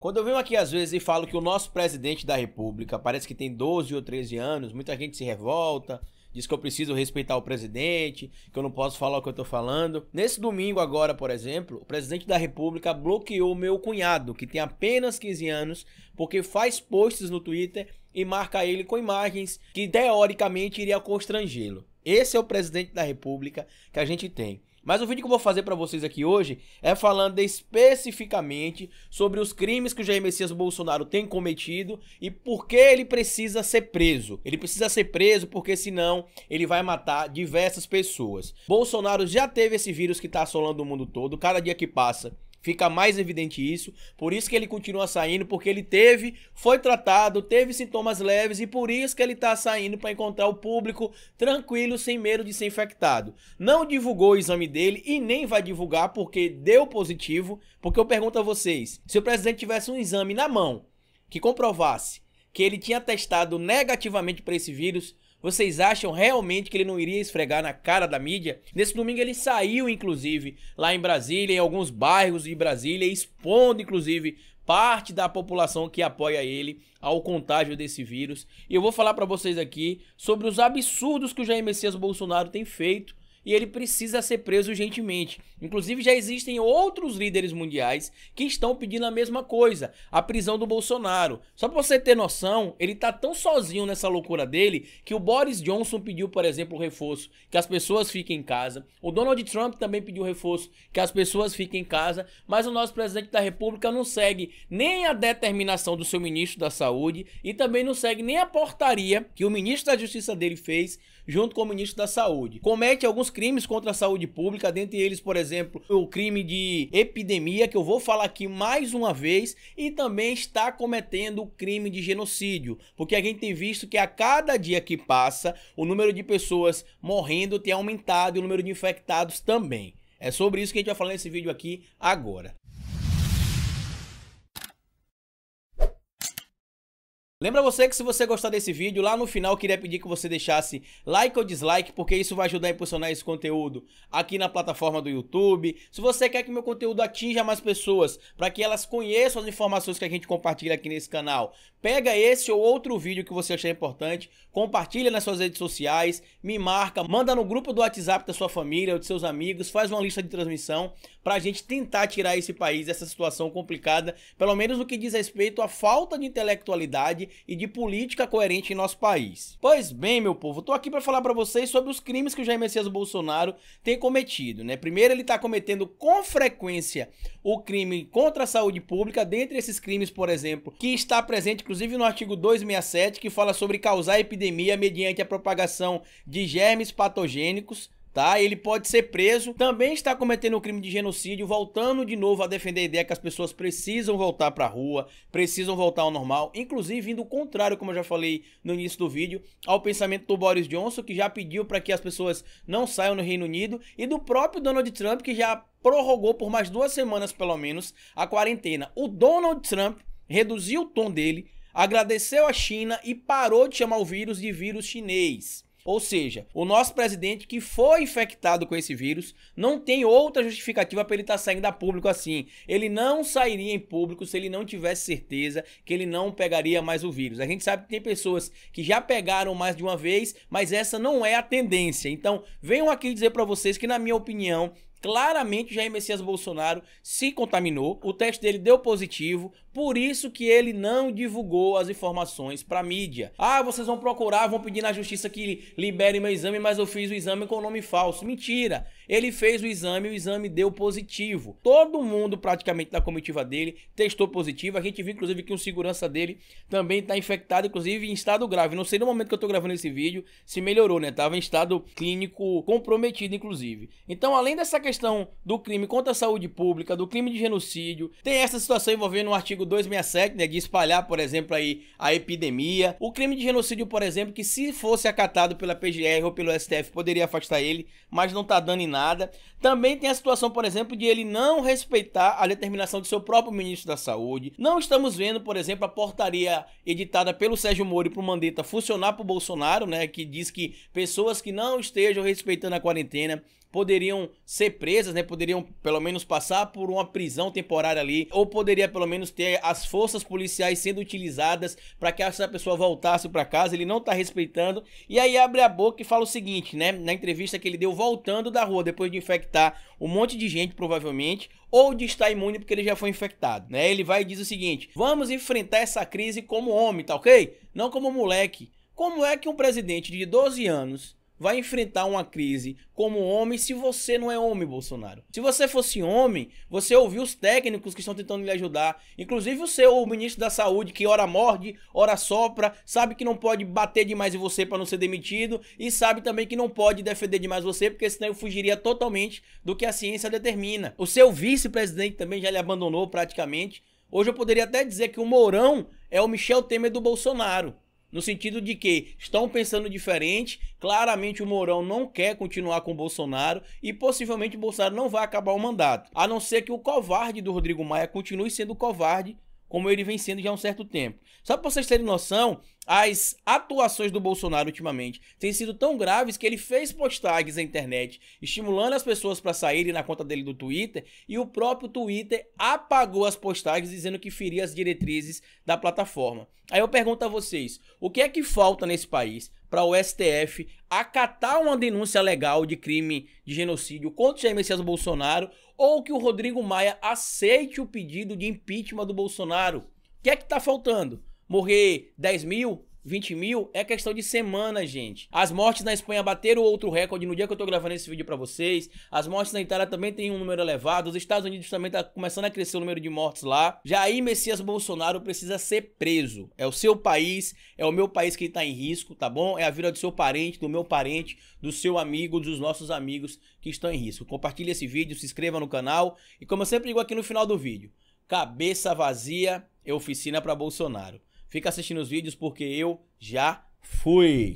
Quando eu venho aqui às vezes e falo que o nosso presidente da República parece que tem 12 ou 13 anos, muita gente se revolta, diz que eu preciso respeitar o presidente, que eu não posso falar o que eu tô falando. Nesse domingo agora, por exemplo, o presidente da República bloqueou meu cunhado, que tem apenas 15 anos, porque faz posts no Twitter e marca ele com imagens que teoricamente iria constrangê-lo. Esse é o presidente da República que a gente tem. Mas o vídeo que eu vou fazer para vocês aqui hoje é falando especificamente sobre os crimes que o Jair Messias Bolsonaro tem cometido e por que ele precisa ser preso. Ele precisa ser preso porque senão ele vai matar diversas pessoas. Bolsonaro já teve esse vírus que tá assolando o mundo todo, cada dia que passa Fica mais evidente isso. Por isso que ele continua saindo, porque ele teve, foi tratado, teve sintomas leves e por isso que ele está saindo para encontrar o público tranquilo, sem medo de ser infectado. Não divulgou o exame dele e nem vai divulgar porque deu positivo. Porque eu pergunto a vocês: se o presidente tivesse um exame na mão que comprovasse que ele tinha testado negativamente para esse vírus, vocês acham realmente que ele não iria esfregar na cara da mídia? Nesse domingo ele saiu, inclusive, lá em Brasília, em alguns bairros de Brasília, expondo, inclusive, parte da população que apoia ele ao contágio desse vírus. E eu vou falar para vocês aqui sobre os absurdos que o Jair Messias Bolsonaro tem feito e ele precisa ser preso urgentemente. Inclusive, já existem outros líderes mundiais que estão pedindo a mesma coisa, a prisão do Bolsonaro. Só para você ter noção, ele tá tão sozinho nessa loucura dele que o Boris Johnson pediu, por exemplo, reforço, que as pessoas fiquem em casa. O Donald Trump também pediu reforço, que as pessoas fiquem em casa, mas o nosso presidente da República não segue nem a determinação do seu ministro da Saúde e também não segue nem a portaria que o ministro da Justiça dele fez junto com o ministro da Saúde. Comete alguns crimes contra a saúde pública, dentre eles, por exemplo, o crime de epidemia, que eu vou falar aqui mais uma vez, e também está cometendo o crime de genocídio, porque a gente tem visto que a cada dia que passa, o número de pessoas morrendo tem aumentado e o número de infectados também. É sobre isso que a gente vai falar nesse vídeo aqui agora. Lembra você que se você gostar desse vídeo, lá no final eu queria pedir que você deixasse like ou dislike, porque isso vai ajudar a impulsionar esse conteúdo aqui na plataforma do YouTube. Se você quer que meu conteúdo atinja mais pessoas, para que elas conheçam as informações que a gente compartilha aqui nesse canal, pega esse ou outro vídeo que você achar importante, compartilha nas suas redes sociais, me marca, manda no grupo do WhatsApp da sua família ou de seus amigos, faz uma lista de transmissão para a gente tentar tirar esse país dessa situação complicada, pelo menos no que diz respeito à falta de intelectualidade e de política coerente em nosso país. Pois bem, meu povo, tô aqui para falar para vocês sobre os crimes que o Jair Messias Bolsonaro tem cometido, né? Primeiro, ele tá cometendo com frequência o crime contra a saúde pública, dentre esses crimes, por exemplo, que está presente inclusive no artigo 267, que fala sobre causar epidemia mediante a propagação de germes patogênicos tá? Ele pode ser preso, também está cometendo um crime de genocídio, voltando de novo a defender a ideia que as pessoas precisam voltar para a rua, precisam voltar ao normal, inclusive indo contrário, como eu já falei no início do vídeo, ao pensamento do Boris Johnson, que já pediu para que as pessoas não saiam no Reino Unido, e do próprio Donald Trump, que já prorrogou por mais duas semanas, pelo menos, a quarentena. O Donald Trump reduziu o tom dele, agradeceu a China e parou de chamar o vírus de vírus chinês. Ou seja, o nosso presidente que foi infectado com esse vírus não tem outra justificativa para ele estar tá saindo a público assim. Ele não sairia em público se ele não tivesse certeza que ele não pegaria mais o vírus. A gente sabe que tem pessoas que já pegaram mais de uma vez, mas essa não é a tendência. Então, venham aqui dizer para vocês que, na minha opinião, Claramente, Jair Messias Bolsonaro se contaminou, o teste dele deu positivo, por isso que ele não divulgou as informações para mídia. Ah, vocês vão procurar, vão pedir na justiça que libere meu exame, mas eu fiz o exame com o nome falso. Mentira. Ele fez o exame, o exame deu positivo. Todo mundo praticamente da comitiva dele testou positivo. A gente viu inclusive que um segurança dele também está infectado, inclusive em estado grave. Não sei no momento que eu estou gravando esse vídeo se melhorou, né? Tava em estado clínico comprometido inclusive. Então, além dessa questão do crime contra a saúde pública, do crime de genocídio, tem essa situação envolvendo um artigo artigo 267, né, de espalhar, por exemplo, aí a epidemia. O crime de genocídio, por exemplo, que se fosse acatado pela PGR ou pelo STF, poderia afastar ele, mas não tá dando em nada. Também tem a situação, por exemplo, de ele não respeitar a determinação do seu próprio ministro da Saúde. Não estamos vendo, por exemplo, a portaria editada pelo Sérgio Moro e pro Mandetta funcionar pro Bolsonaro, né, que diz que pessoas que não estejam respeitando a quarentena poderiam ser presas, né? Poderiam pelo menos passar por uma prisão temporária ali, ou poderia pelo menos ter as forças policiais sendo utilizadas para que essa pessoa voltasse para casa. Ele não está respeitando. E aí abre a boca e fala o seguinte, né? Na entrevista que ele deu voltando da rua depois de infectar um monte de gente, provavelmente, ou de estar imune porque ele já foi infectado, né? Ele vai e diz o seguinte: "Vamos enfrentar essa crise como homem, tá OK? Não como moleque." Como é que um presidente de 12 anos vai enfrentar uma crise como homem se você não é homem, Bolsonaro. Se você fosse homem, você ouviu os técnicos que estão tentando lhe ajudar, inclusive o seu o ministro da Saúde, que ora morde, ora sopra, sabe que não pode bater demais em você para não ser demitido e sabe também que não pode defender demais você, porque senão eu fugiria totalmente do que a ciência determina. O seu vice-presidente também já lhe abandonou praticamente. Hoje eu poderia até dizer que o Mourão é o Michel Temer do Bolsonaro. No sentido de que estão pensando diferente, claramente o Mourão não quer continuar com o Bolsonaro e possivelmente o Bolsonaro não vai acabar o mandato. A não ser que o covarde do Rodrigo Maia continue sendo covarde, como ele vem sendo já há um certo tempo. Só para vocês terem noção, as atuações do Bolsonaro ultimamente têm sido tão graves que ele fez postagens na internet estimulando as pessoas para saírem na conta dele do Twitter e o próprio Twitter apagou as postagens dizendo que feria as diretrizes da plataforma. Aí eu pergunto a vocês, o que é que falta nesse país para o STF acatar uma denúncia legal de crime de genocídio contra Jair Messias Bolsonaro ou que o Rodrigo Maia aceite o pedido de impeachment do Bolsonaro? O que é que está faltando? morrer 10 mil, 20 mil é questão de semana, gente. As mortes na Espanha bateram outro recorde no dia que eu tô gravando esse vídeo para vocês. As mortes na Itália também tem um número elevado. Os Estados Unidos também tá começando a crescer o número de mortes lá. Jair Messias Bolsonaro precisa ser preso. É o seu país, é o meu país que tá em risco, tá bom? É a vida do seu parente, do meu parente, do seu amigo, dos nossos amigos que estão em risco. Compartilhe esse vídeo, se inscreva no canal e como eu sempre digo aqui no final do vídeo, cabeça vazia é oficina para Bolsonaro. Fica assistindo os vídeos porque eu já fui.